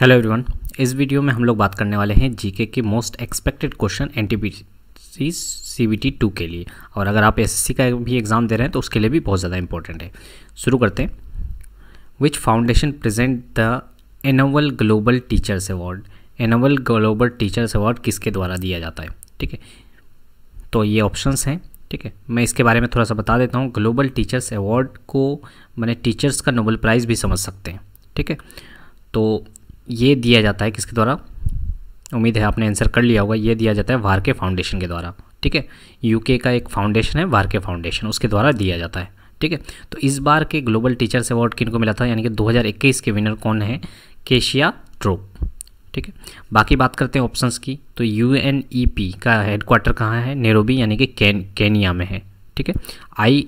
hello everyone इस video में हम लोग बात करने वाले हैं जीके के most expected question N T C C B T two के लिए और अगर आप एसएससी का भी एग्ज़ाम दे रहे हैं तो उसके लिए भी बहुत ज़्यादा इंपॉर्टेंट है शुरू करते हैं which foundation present the annual global teachers award annual global teachers award किसके द्वारा दिया जाता है ठीक है तो ये ऑप्शंस हैं ठीक है मैं इसके बारे में थोड़ा सा बता देता हूँ ग्लोबल टीचर्स अवार्ड को मैंने टीचर्स का नोबल प्राइज़ भी समझ सकते हैं ठीक है तो ये दिया जाता है किसके द्वारा उम्मीद है आपने आंसर कर लिया होगा ये दिया जाता है वारके फाउंडेशन के द्वारा ठीक है यूके का एक फाउंडेशन है वारके फाउंडेशन उसके द्वारा दिया जाता है ठीक है तो इस बार के ग्लोबल टीचर्स अवार्ड किन को मिला था यानी कि 2021 के विनर कौन है केशिया ट्रोप ठीक है बाकी बात करते हैं ऑप्शंस की तो यू e का हेडक्वार्टर कहाँ है नेरोबी यानी कि केनिया में है ठीक है आई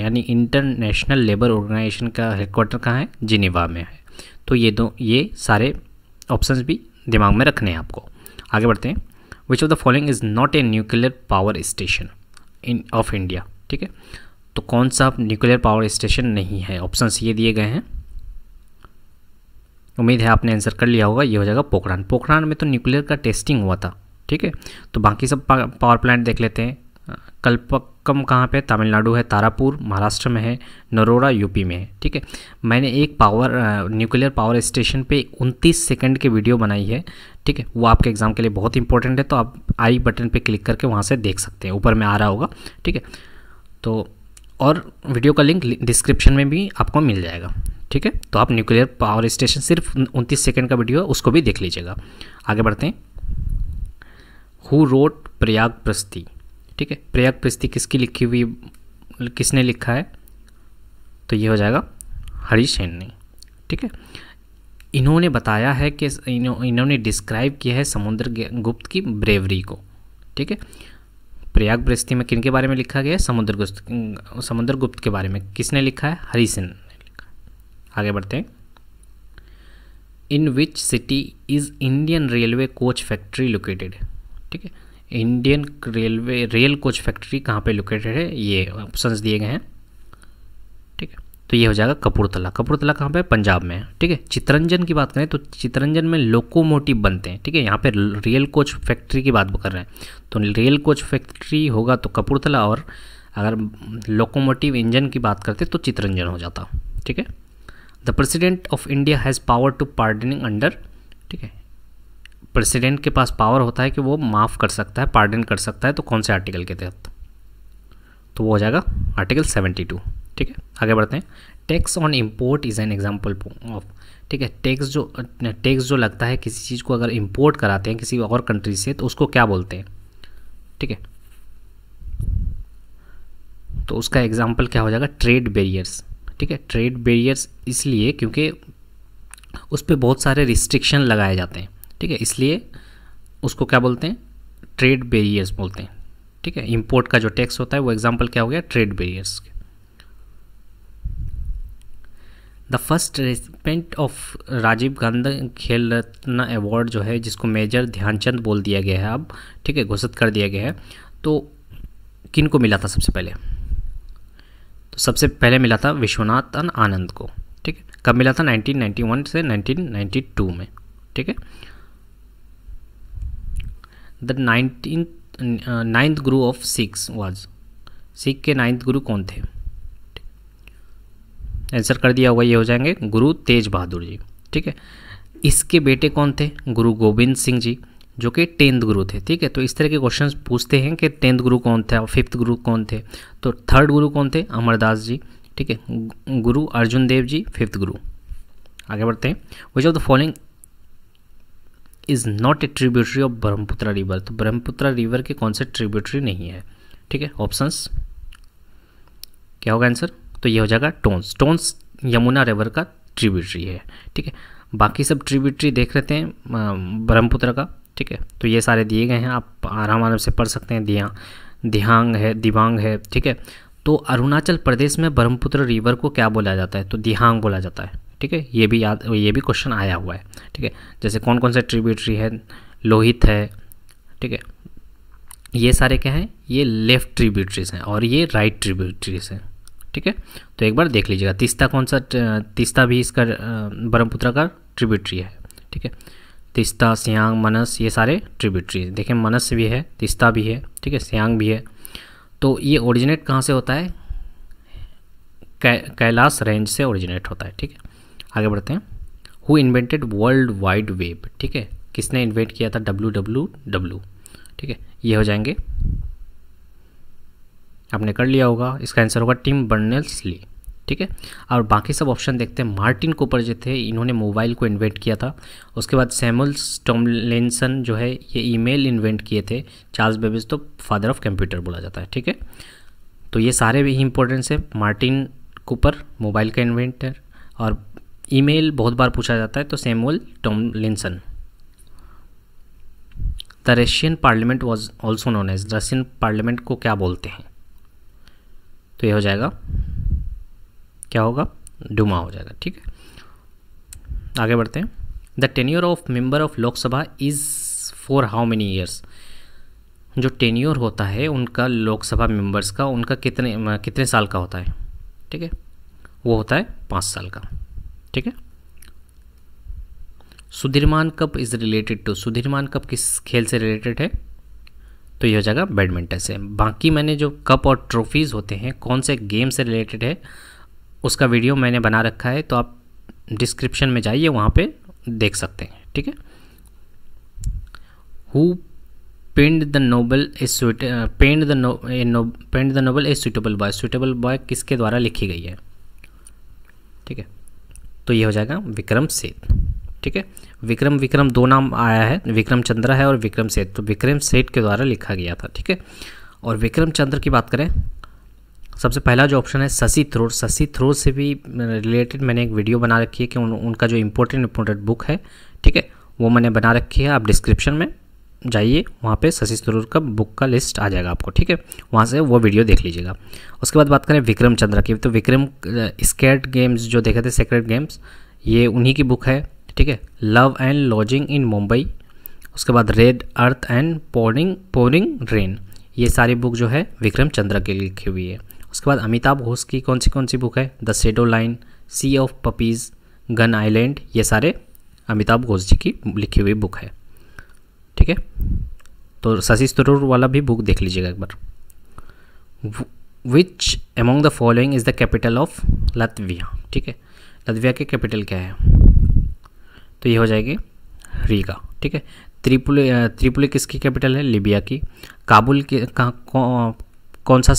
यानी इंटरनेशनल लेबर ऑर्गेनाइजेशन का हेडक्वार्टर कहाँ है जिनेवा में है तो ये दो ये सारे ऑप्शंस भी दिमाग में रखने हैं आपको आगे बढ़ते हैं which of the following is not a nuclear power station in of India ठीक है तो कौन सा न्यूक्लियर पावर स्टेशन नहीं है ऑप्शंस ये दिए गए हैं उम्मीद है आपने आंसर कर लिया होगा ये हो जाएगा पोखरान पोखरान में तो न्यूक्लियर का टेस्टिंग हुआ था ठीक है तो बाकी सब पावर प्लांट देख लेते हैं कल्पक्कम कहाँ पे तमिलनाडु है तारापुर महाराष्ट्र में है नरोड़ा यूपी में है ठीक है मैंने एक पावर न्यूक्लियर पावर स्टेशन पे 29 सेकंड की वीडियो बनाई है ठीक है वो आपके एग्ज़ाम के लिए बहुत इंपॉर्टेंट है तो आप आई बटन पे क्लिक करके वहाँ से देख सकते हैं ऊपर में आ रहा होगा ठीक है तो और वीडियो का लिंक डिस्क्रिप्शन में भी आपको मिल जाएगा ठीक है तो आप न्यूक्लियर पावर स्टेशन सिर्फ उनतीस सेकेंड का वीडियो है उसको भी देख लीजिएगा आगे बढ़ते हैं हु रोड प्रयाग प्रस्ती ठीक है प्रयाग प्रस्ति किसकी लिखी हुई किसने लिखा है तो ये हो जाएगा हरीश सेन ने ठीक है इन्होंने बताया है कि इन्हों, इन्होंने डिस्क्राइब किया है समुद्र गुप्त की ब्रेवरी को ठीक है प्रयाग प्रस्ति में किन के बारे में लिखा गया है समुद्र गुप्त समुद्र गुप्त के बारे में किसने लिखा है हरी सेन ने लिखा आगे बढ़ते हैं in which city is Indian railway coach factory located ठीक है Indian railway rail coach factory कहाँ पे लोकेटेड है ये ऑप्शंस दिए गए हैं ठीक है तो ये हो जाएगा कपूरथला कपूरथला कहाँ पे पंजाब में है ठीक है चितरंजन की बात करें तो चितरंजन में लोकोमोटिव बनते हैं ठीक है यहाँ पे रेल कोच फैक्ट्री की बात कर रहे हैं तो रेल कोच फैक्ट्री होगा तो कपूरथला और अगर लोकोमोटिव इंजन की बात करते तो चितरंजन हो जाता ठीक है the president of India has power to pardoning under ठीक है प्रेसिडेंट के पास पावर होता है कि वो माफ़ कर सकता है पार्डन कर सकता है तो कौन से आर्टिकल के तहत तो वो हो जाएगा आर्टिकल 72 ठीक है आगे बढ़ते हैं tax on import is an example of ठीक है टैक्स जो टैक्स जो लगता है किसी चीज़ को अगर इम्पोर्ट कराते हैं किसी और कंट्री से तो उसको क्या बोलते हैं ठीक है तो उसका एग्जाम्पल क्या हो जाएगा ट्रेड बेरियर्स ठीक है ट्रेड बेरियर्स इसलिए क्योंकि उस पर बहुत सारे रिस्ट्रिक्शन लगाए जाते हैं ठीक है इसलिए उसको क्या बोलते हैं ट्रेड बेरियर्स बोलते हैं ठीक है इंपोर्ट का जो टैक्स होता है वो एग्जाम्पल क्या हो गया trade barriers the first recipient of Rajiv Gandhi Khel Ratna award जो है जिसको मेजर ध्यानचंद बोल दिया गया है अब ठीक है घोषित कर दिया गया है तो किन को मिला था सबसे पहले तो सबसे पहले मिला था विश्वनाथन आनंद को ठीक है कब मिला था 1991 से 1992 में ठीक है the nineteen ninth guru of six was Sikh के नाइन्थ गुरु कौन थे आंसर कर दिया होगा ये हो जाएंगे गुरु तेज बहादुर जी ठीक है इसके बेटे कौन थे गुरु गोविंद सिंह जी जो कि टेंथ गुरु थे ठीक है तो इस तरह के क्वेश्चन पूछते हैं कि टेंथ गुरु कौन था फिफ्थ गुरु कौन थे तो थर्ड गुरु कौन थे अमरदास जी ठीक है गुरु अर्जुन देव जी फिफ्थ गुरु आगे बढ़ते हैं which of the following is not a tributary of Brahmaputra river तो ब्रह्मपुत्रा रिवर के कौन से ट्रिब्यूटरी नहीं है ठीक है ऑप्शंस क्या होगा आंसर तो ये हो जाएगा टोन्स टोन्स यमुना रिवर का ट्रिब्यूटरी है ठीक है बाकी सब ट्रिब्यूटरी देख लेते हैं ब्रह्मपुत्र का ठीक है तो ये सारे दिए गए हैं आप आराम आराम से पढ़ सकते हैं दिया दिहांग है दिबांग है ठीक है तो अरुणाचल प्रदेश में ब्रह्मपुत्र रिवर को क्या बोला जाता है तो दिहांग बोला जाता है ठीक है ये भी याद ये भी क्वेश्चन आया हुआ है ठीक है जैसे कौन कौन सा ट्रिब्यूटरी है लोहित है ठीक है ये सारे क्या हैं ये लेफ्ट ट्रिब्यूटरीज हैं और ये राइट ट्रिब्यूटरीज हैं ठीक है तो एक बार देख लीजिएगा तीस्ता कौन सा तीस्ता भी इसका ब्रह्मपुत्र का ट्रिब्यूटरी है ठीक है तीस्ता सियांग मनस ये सारे ट्रिब्यूटरी देखें मनस भी है तीस्ता भी है ठीक है सियांग भी है तो ये ओरिजिनेट कहाँ से होता है कैलाश रेंज से ओरिजिनेट होता है ठीक है आगे बढ़ते हैं who invented world wide web ठीक है किसने इन्वेंट किया था डब्ल्यू डब्ल्यू डब्ल्यू ठीक है ये हो जाएंगे आपने कर लिया होगा इसका आंसर होगा टीम बर्नल्स ली ठीक है और बाकी सब ऑप्शन देखते हैं मार्टिन कोपर जो थे इन्होंने मोबाइल को इन्वेंट किया था उसके बाद सैमुल्स टॉमलेंसन जो है ये ईमेल इन्वेंट किए थे चार्ल्स बेबिज तो फादर ऑफ कंप्यूटर बोला जाता है ठीक है तो ये सारे भी इंपॉर्टेंस है मार्टिन कूपर मोबाइल का इन्वेंटर और ईमेल बहुत बार पूछा जाता है तो Tom Tomlinson the Russian parliament was also known as Russian parliament को क्या बोलते हैं तो ये हो जाएगा क्या होगा डुमा हो जाएगा ठीक है आगे बढ़ते हैं the tenure of member of Lok Sabha is for how many years जो टेन्योर होता है उनका लोकसभा मेंबर्स का उनका कितने कितने साल का होता है ठीक है वो होता है पाँच साल का ठीक है Sudirman cup is related to Sudirman cup किस खेल से रिलेटेड है तो ये हो जाएगा बैडमिंटन से बाकी मैंने जो कप और ट्रॉफीज़ होते हैं कौन से गेम से रिलेटेड है उसका वीडियो मैंने बना रखा है तो आप डिस्क्रिप्शन में जाइए वहाँ पे देख सकते हैं ठीक है who penned the novel is suit penned the no penned the novel is suitable boy suitable boy किसके द्वारा लिखी गई है ठीक है तो ये हो जाएगा विक्रम सेठ ठीक है विक्रम विक्रम दो नाम आया है विक्रम चंद्रा है और विक्रम सेठ तो विक्रम सेठ के द्वारा लिखा गया था ठीक है और विक्रम चंद्र की बात करें सबसे पहला जो ऑप्शन है शशि थ्रोर शशि थ्रोर से भी रिलेटेड मैंने एक वीडियो बना रखी है कि उन, उनका जो इम्पोर्टेंट इम्पोर्टेंट बुक है ठीक है वो मैंने बना रखी है आप डिस्क्रिप्शन में जाइए वहाँ पे शशि थरूर का बुक का लिस्ट आ जाएगा आपको ठीक है वहाँ से वो वीडियो देख लीजिएगा उसके बाद बात करें विक्रम चंद्र की तो विक्रम स्केट गेम्स जो देखे थे सेक्रेट गेम्स ये उन्हीं की बुक है ठीक है love and longing in Mumbai उसके बाद red earth and pouring pouring rain ये सारी बुक जो है विक्रम चंद्र की लिखी हुई है उसके बाद अमिताभ घोष की कौन सी कौन सी बुक है the shadow line sea of poppies gun island ये सारे अमिताभ घोष जी की लिखी हुई बुक है ठीक है तो शशि थरूर वाला भी बुक देख लीजिएगा एक बार which among the following is the capital of Latvia ठीक है लतविया के कैपिटल क्या है तो ये हो जाएगी रीगा ठीक है त्रिपुली त्रिपुली किसकी कैपिटल है लिबिया की काबुल के कहाँ कौ, कौन सा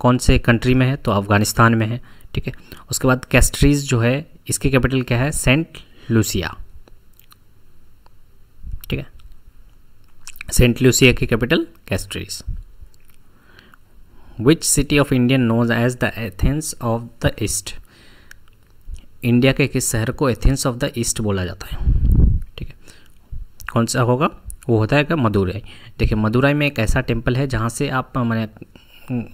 कौन से कंट्री में है तो अफ़गानिस्तान में है ठीक है उसके बाद कैस्ट्रीज जो है इसकी कैपिटल क्या है सेंट लूसिया सेंट ल्यूसिया की capital Castries which city of India knows as the Athens of the east India के किस शहर को एथेंस ऑफ द ईस्ट बोला जाता है ठीक है कौन सा होगा वो होता है क्या मदुराई देखिए मदुराई में एक ऐसा टेम्पल है जहाँ से आप मैंने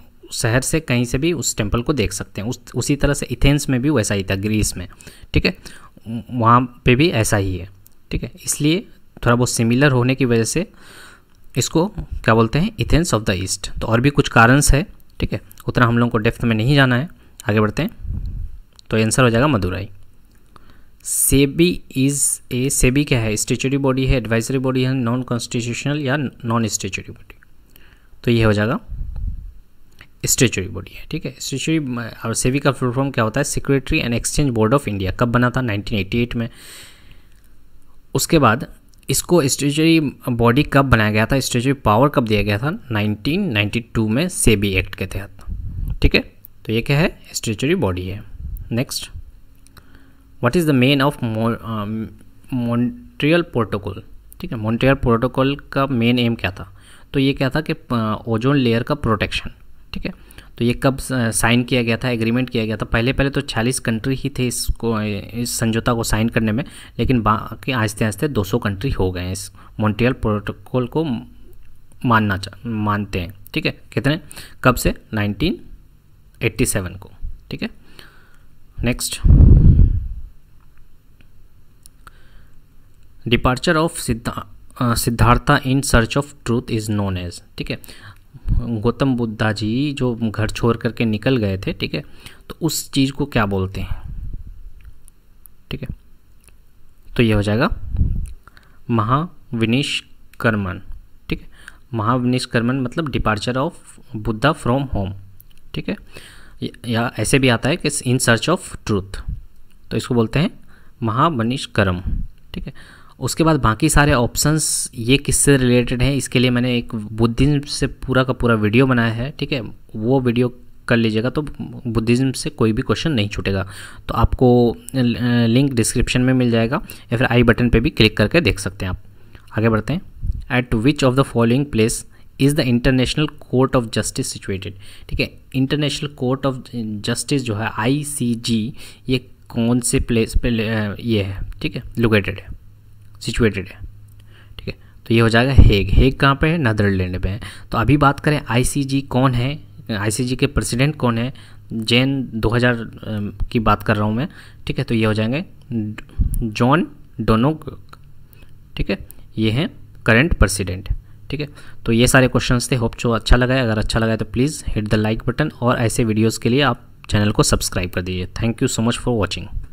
शहर से कहीं से भी उस टेम्पल को देख सकते हैं उस उसी तरह से इथेंस में भी वैसा ही था ग्रीस में ठीक है वहाँ पे भी ऐसा ही है ठीक है इसलिए थोड़ा बहुत सिमिलर होने की वजह से इसको क्या बोलते हैं इथेंस ऑफ द ईस्ट तो और भी कुछ कारण्स है ठीक है उतना हम लोगों को डेफ्थ में नहीं जाना है आगे बढ़ते हैं तो आंसर हो जाएगा Madurai SEBI is a SEBI क्या है स्टेचुरी बॉडी है एडवाइजरी बॉडी है नॉन कॉन्स्टिट्यूशनल या नॉन स्टेचुरी बॉडी तो ये हो जाएगा स्टेचुरी बॉडी है ठीक है स्टेचुरी और सेबी का फुल फॉर्म क्या होता है security and exchange board of India कब बना था 1988 में उसके बाद इसको स्टेचुरी बॉडी कब बनाया गया था स्टेचरी पावर कब दिया गया था 1992 में सेबी एक्ट के तहत ठीक है तो ये क्या है स्टेचरी बॉडी है next what is the main of Montreal protocol ठीक है मॉन्ट्रियल प्रोटोकॉल का मेन एम क्या था तो ये क्या था कि ओजोन uh, लेयर का प्रोटेक्शन ठीक है तो ये कब साइन किया गया था एग्रीमेंट किया गया था पहले पहले तो 40 कंट्री ही थे इसको इस समझौता को साइन करने में लेकिन बाकी आहिस्ते आहिस्ते 200 कंट्री हो गए हैं इस मॉन्ट्रियल प्रोटोकॉल को मानना चाह मानते हैं ठीक है कितने कब से 1987 को ठीक है next departure of Siddha Siddhartha in search of truth is known as ठीक है गौतम बुद्धा जी जो घर छोड़ करके निकल गए थे ठीक है तो उस चीज़ को क्या बोलते हैं ठीक है तो ये हो जाएगा महाविनिष्कर्मन ठीक है महाविनिष्कर्मन मतलब departure of Buddha from home ठीक है या ऐसे भी आता है कि इन सर्च ऑफ ट्रूथ तो इसको बोलते हैं महावनिष्कर्म ठीक है उसके बाद बाकी सारे ऑप्शंस ये किससे रिलेटेड हैं इसके लिए मैंने एक बुद्धिज़्म से पूरा का पूरा वीडियो बनाया है ठीक है वो वीडियो कर लीजिएगा तो बुद्धिज़्म से कोई भी क्वेश्चन नहीं छूटेगा तो आपको लिंक डिस्क्रिप्शन में मिल जाएगा या फिर आई बटन पर भी क्लिक करके देख सकते हैं आप आगे बढ़ते हैं at which of the following place is the international court of justice situated ठीक है इंटरनेशनल कोर्ट ऑफ जस्टिस जो है आई ये कौन से प्लेस पे ये है ठीक है लोकेटेड है सिचुएटेड है ठीक है तो ये हो जाएगा हेग हेग कहाँ पे है नदरलैंड पे है तो अभी बात करें आईसीजी कौन है आईसीजी के प्रेसिडेंट कौन है जैन 2000 की बात कर रहा हूँ मैं ठीक है तो ये हो जाएंगे जॉन डोनोग ठीक है ये हैं करंट प्रेसिडेंट ठीक है तो ये सारे क्वेश्चंस थे होप जो अच्छा लगा है अगर अच्छा लगा है तो please hit the like button और ऐसे वीडियोज़ के लिए आप चैनल को सब्सक्राइब कर दीजिए thank you so much for watching